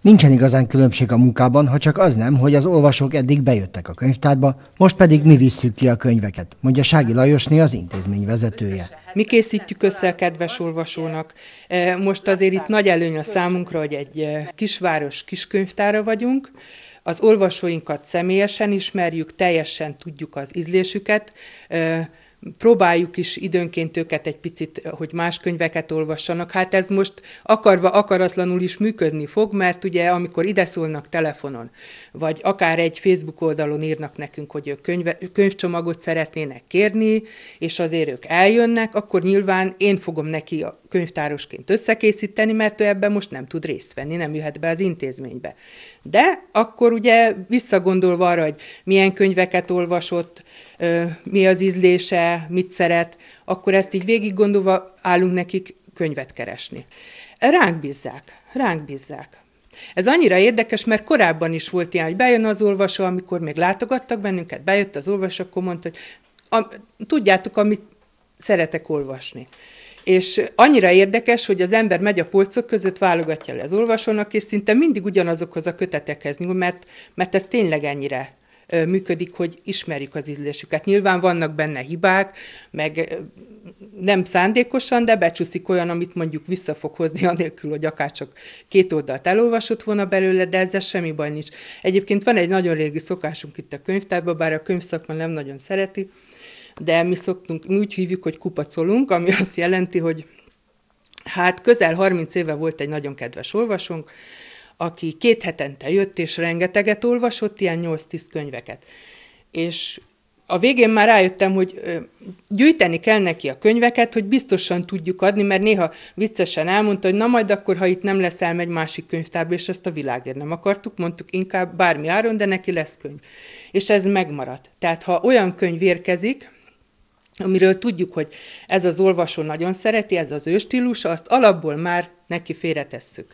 Nincsen igazán különbség a munkában, ha csak az nem, hogy az olvasók eddig bejöttek a könyvtárba, most pedig mi visszük ki a könyveket, mondja Sági Lajosné az intézmény vezetője. Mi készítjük össze a kedves olvasónak. E, most azért itt nagy előny a számunkra, hogy egy e, kisváros kiskönyvtára vagyunk, az olvasóinkat személyesen ismerjük, teljesen tudjuk az ízlésüket, e, próbáljuk is időnként őket egy picit, hogy más könyveket olvassanak. Hát ez most akarva, akaratlanul is működni fog, mert ugye amikor ide szólnak telefonon, vagy akár egy Facebook oldalon írnak nekünk, hogy ők könyve, könyvcsomagot szeretnének kérni, és azért ők eljönnek, akkor nyilván én fogom neki a könyvtárosként összekészíteni, mert ő ebben most nem tud részt venni, nem jöhet be az intézménybe. De akkor ugye visszagondolva arra, hogy milyen könyveket olvasott, mi az ízlése, mit szeret, akkor ezt így végig gondolva állunk nekik könyvet keresni. Ránk bízzák, ránk bízzák. Ez annyira érdekes, mert korábban is volt ilyen, hogy bejön az olvasó, amikor még látogattak bennünket, bejött az olvasó, akkor mondta, hogy a, tudjátok, amit szeretek olvasni. És annyira érdekes, hogy az ember megy a polcok között, válogatja le az olvasónak, és szinte mindig ugyanazokhoz a kötetekhez nyúl, mert, mert ez tényleg ennyire működik, hogy ismerjük az ízlésüket. Nyilván vannak benne hibák, meg nem szándékosan, de becsúszik olyan, amit mondjuk vissza fog hozni, anélkül, hogy csak két oldalt elolvasott volna belőle, de ezzel semmi baj nincs. Egyébként van egy nagyon régi szokásunk itt a könyvtárban, bár a könyvszakma nem nagyon szereti, de mi szoktunk, mi úgy hívjuk, hogy kupacolunk, ami azt jelenti, hogy hát közel 30 éve volt egy nagyon kedves olvasónk, aki két hetente jött és rengeteget olvasott, ilyen 8-10 könyveket. És a végén már rájöttem, hogy gyűjteni kell neki a könyveket, hogy biztosan tudjuk adni, mert néha viccesen elmondta, hogy na majd akkor, ha itt nem lesz, elmegy másik könyvtárba, és ezt a világért nem akartuk, mondtuk inkább bármi áron, de neki lesz könyv. És ez megmaradt. Tehát ha olyan könyv érkezik, amiről tudjuk, hogy ez az olvasó nagyon szereti, ez az ő stílusa, azt alapból már neki félretesszük.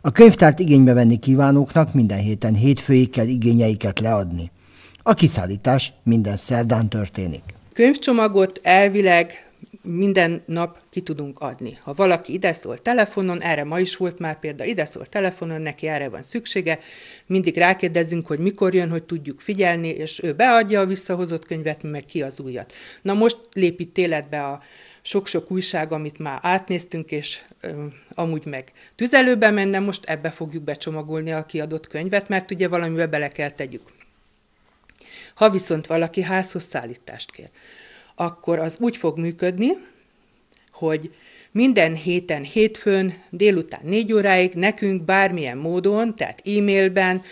A könyvtárt igénybe venni kívánóknak minden héten hétfőig kell igényeiket leadni. A kiszállítás minden szerdán történik. Könyvcsomagot elvileg minden nap ki tudunk adni. Ha valaki ide szól telefonon, erre ma is volt már példa, ide szól telefonon, neki erre van szüksége, mindig rákérdezünk, hogy mikor jön, hogy tudjuk figyelni, és ő beadja a visszahozott könyvet, meg ki az újat. Na most lépít életbe a sok-sok újság, amit már átnéztünk, és ö, amúgy meg tüzelőbe menne, most ebbe fogjuk becsomagolni a kiadott könyvet, mert ugye valamibe bele kell tegyük. Ha viszont valaki házhoz szállítást kér, akkor az úgy fog működni, hogy minden héten, hétfőn, délután négy óráig nekünk bármilyen módon, tehát e-mailben,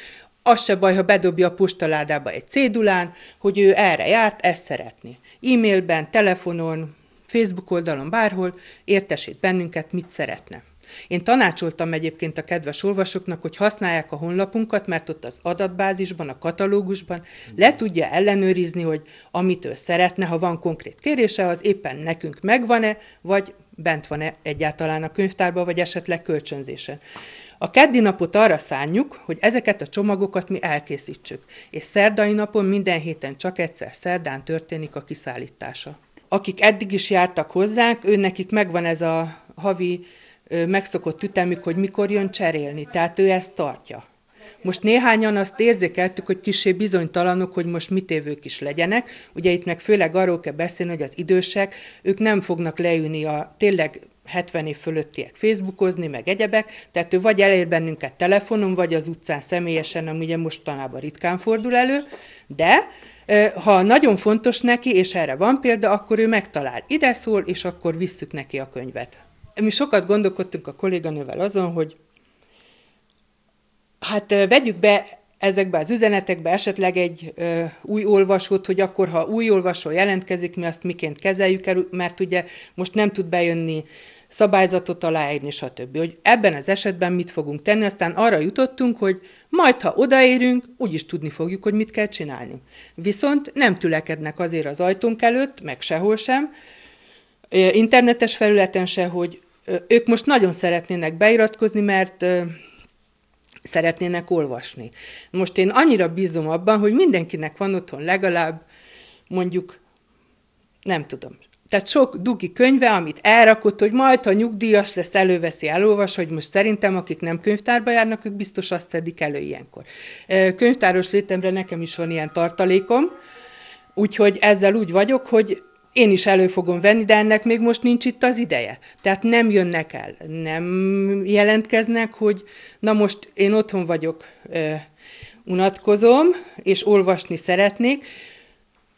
az se baj, ha bedobja a postaládába egy cédulán, hogy ő erre járt, ezt szeretni. E-mailben, telefonon, Facebook oldalon, bárhol, értesít bennünket, mit szeretne. Én tanácsoltam egyébként a kedves olvasóknak, hogy használják a honlapunkat, mert ott az adatbázisban, a katalógusban le tudja ellenőrizni, hogy amit ő szeretne, ha van konkrét kérése, az éppen nekünk megvan-e, vagy bent van-e egyáltalán a könyvtárban, vagy esetleg kölcsönzése. A keddi napot arra szánjuk, hogy ezeket a csomagokat mi elkészítsük, és szerdai napon minden héten csak egyszer szerdán történik a kiszállítása akik eddig is jártak hozzánk, ő nekik megvan ez a havi megszokott ütemük, hogy mikor jön cserélni, tehát ő ezt tartja. Most néhányan azt érzékeltük, hogy kisé bizonytalanok, hogy most mit évők is legyenek. Ugye itt meg főleg arról kell beszélni, hogy az idősek, ők nem fognak leülni a tényleg 70 év fölöttiek facebookozni, meg egyebek, tehát ő vagy elér bennünket telefonon, vagy az utcán személyesen, ami ugye mostanában ritkán fordul elő, de ha nagyon fontos neki, és erre van példa, akkor ő megtalál, ide szól, és akkor visszük neki a könyvet. Mi sokat gondolkodtunk a kolléganővel azon, hogy hát vegyük be ezekbe az üzenetekbe esetleg egy ö, új olvasót, hogy akkor, ha új olvasó jelentkezik, mi azt miként kezeljük el, mert ugye most nem tud bejönni szabályzatot aláírni, stb. Hogy ebben az esetben mit fogunk tenni, aztán arra jutottunk, hogy majd, ha odaérünk, úgyis tudni fogjuk, hogy mit kell csinálni. Viszont nem tülekednek azért az ajtónk előtt, meg sehol sem, internetes felületen se, hogy ők most nagyon szeretnének beiratkozni, mert szeretnének olvasni. Most én annyira bízom abban, hogy mindenkinek van otthon legalább mondjuk, nem tudom, tehát sok dugi könyve, amit elrakott, hogy majd, ha nyugdíjas lesz, előveszi, elolvas, hogy most szerintem, akik nem könyvtárba járnak, ők biztos azt szedik elő ilyenkor. Könyvtáros létemre nekem is van ilyen tartalékom, úgyhogy ezzel úgy vagyok, hogy én is elő fogom venni, de ennek még most nincs itt az ideje. Tehát nem jönnek el, nem jelentkeznek, hogy na most én otthon vagyok, unatkozom, és olvasni szeretnék,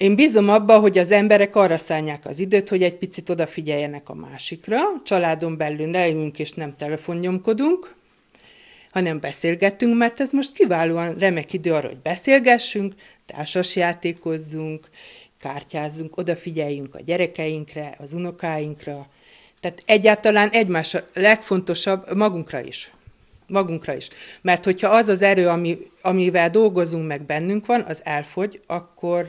én bízom abba, hogy az emberek arra szállják az időt, hogy egy picit odafigyeljenek a másikra, családon belül ne ülünk és nem telefonnyomkodunk, hanem beszélgetünk, mert ez most kiválóan remek idő arra, hogy beszélgessünk, játékozzunk, kártyázzunk, odafigyeljünk a gyerekeinkre, az unokáinkra, tehát egyáltalán egymás legfontosabb magunkra is. Magunkra is. Mert hogyha az az erő, ami, amivel dolgozunk meg bennünk van, az elfogy, akkor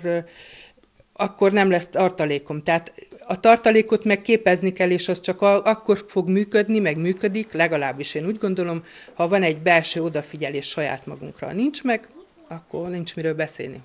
akkor nem lesz tartalékom. Tehát a tartalékot meg képezni kell, és az csak akkor fog működni, meg működik, legalábbis én úgy gondolom, ha van egy belső odafigyelés saját magunkra. Nincs meg, akkor nincs miről beszélni.